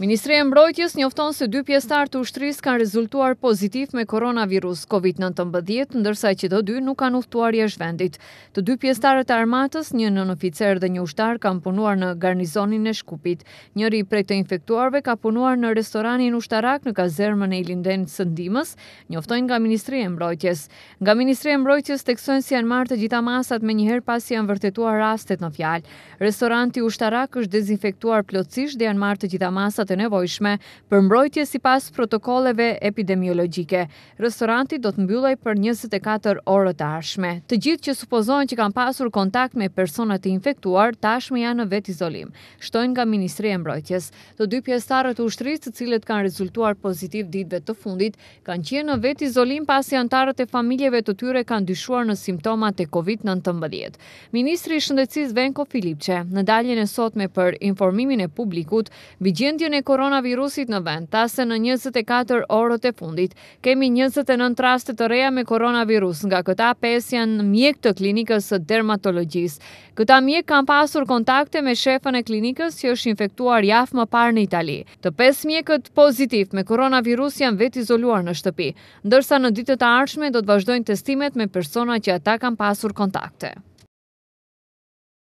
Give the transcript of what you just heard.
Ministri e mbrojtjes njofton se dy pjestar të ushtris kanë rezultuar pozitiv me koronavirus COVID-19, ndërsa që do dy nuk kanë uhtuar jesh vendit. Të dy pjestarët e armatës, një nën oficer dhe një ushtar, kanë punuar në garnizonin e shkupit. Njëri prej të infektuarve ka punuar në restoranin ushtarak në kazermën e ilinden së sëndimës njoftojnë nga Ministri e mbrojtjes. Nga Ministri e mbrojtjes teksojnë si janë martë gjitha masat me njëherë pas janë vërtetuar rastet në fjalë. Restoranti ushtarak është dezinfektuar plotësisht dhe janë gjitha masat të nevojshme për mbrojtje si pas protokolleve epidemiologike. Restoranti do të mbyllaj për 24 orë të ashme. Të gjithë që supozojnë që kam pasur kontakt me personat të infektuar, tashme janë në vet izolim. Shtojnë nga Ministri e Mbrojtjes. Të dy pjestarët të ushtrisë të cilët kanë rezultuar pozitiv ditve të fundit, kanë qenë në vet izolim pasi antarët e familjeve të tyre kanë dyshuar në simptomat e COVID-19. Ministri i Shëndetësisë Venko Filipçe, në daljen e për informimin e publikut, mbi gjendjen e e koronavirusit në vend, se në 24 orët e fundit, kemi 29 raste të reja me koronavirus, nga këta 5 janë mjek të klinikës së dermatologjis. Këta mjek kanë pasur kontakte me shefën e klinikës që është infektuar jaf më parë në Itali. Të 5 mjekët pozitiv me koronavirus janë vetë izoluar në shtëpi, ndërsa në ditët e arshme do të vazhdojnë testimet me persona që ata kanë pasur kontakte.